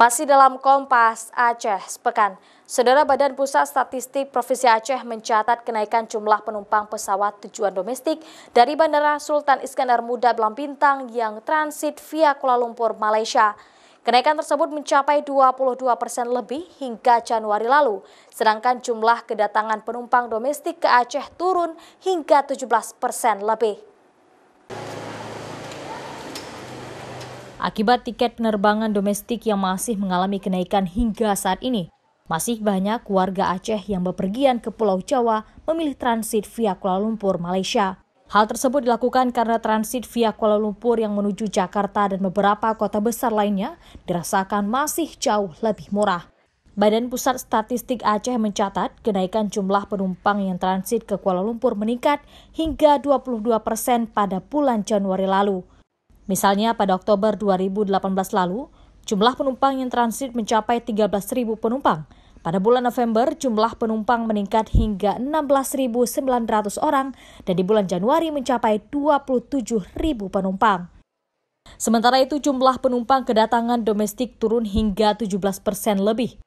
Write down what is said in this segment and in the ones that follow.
Masih dalam Kompas Aceh sepekan, Saudara Badan Pusat Statistik Provinsi Aceh mencatat kenaikan jumlah penumpang pesawat tujuan domestik dari Bandara Sultan Iskandar Muda Belambintang yang transit via Kuala Lumpur, Malaysia. Kenaikan tersebut mencapai 22 persen lebih hingga Januari lalu, sedangkan jumlah kedatangan penumpang domestik ke Aceh turun hingga 17 persen lebih. Akibat tiket penerbangan domestik yang masih mengalami kenaikan hingga saat ini, masih banyak warga Aceh yang bepergian ke Pulau Jawa memilih transit via Kuala Lumpur, Malaysia. Hal tersebut dilakukan karena transit via Kuala Lumpur yang menuju Jakarta dan beberapa kota besar lainnya dirasakan masih jauh lebih murah. Badan Pusat Statistik Aceh mencatat kenaikan jumlah penumpang yang transit ke Kuala Lumpur meningkat hingga 22 persen pada bulan Januari lalu. Misalnya pada Oktober 2018 lalu, jumlah penumpang yang transit mencapai 13.000 penumpang. Pada bulan November, jumlah penumpang meningkat hingga 16.900 orang dan di bulan Januari mencapai 27.000 penumpang. Sementara itu jumlah penumpang kedatangan domestik turun hingga 17 persen lebih.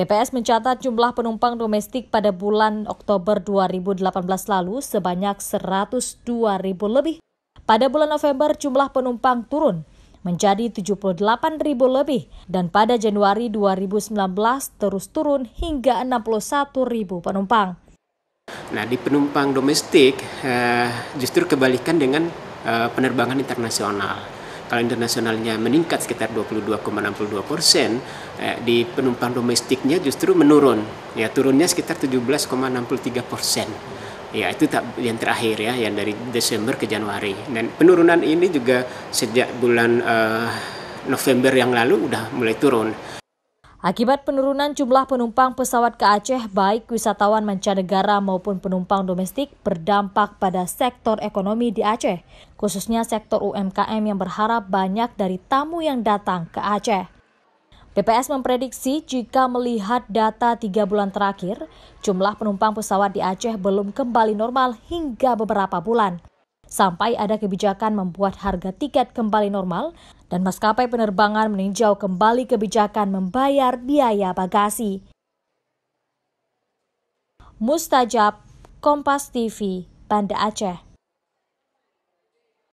BPS mencatat jumlah penumpang domestik pada bulan Oktober 2018 lalu sebanyak 102 ribu lebih pada bulan November jumlah penumpang turun menjadi 78 ribu lebih dan pada Januari 2019 terus turun hingga 61 ribu penumpang. Nah di penumpang domestik eh, justru kebalikan dengan eh, penerbangan internasional kalau internasionalnya meningkat sekitar 22,62 persen, eh, di penumpang domestiknya justru menurun, ya turunnya sekitar 17,63 persen. Ya, itu yang terakhir ya, yang dari Desember ke Januari. Dan penurunan ini juga sejak bulan uh, November yang lalu udah mulai turun. Akibat penurunan jumlah penumpang pesawat ke Aceh, baik wisatawan mancanegara maupun penumpang domestik berdampak pada sektor ekonomi di Aceh, khususnya sektor UMKM yang berharap banyak dari tamu yang datang ke Aceh. DPS memprediksi jika melihat data tiga bulan terakhir, jumlah penumpang pesawat di Aceh belum kembali normal hingga beberapa bulan. Sampai ada kebijakan membuat harga tiket kembali normal dan maskapai penerbangan meninjau kembali kebijakan membayar biaya bagasi. Mustajab, Kompas TV, Banda Aceh.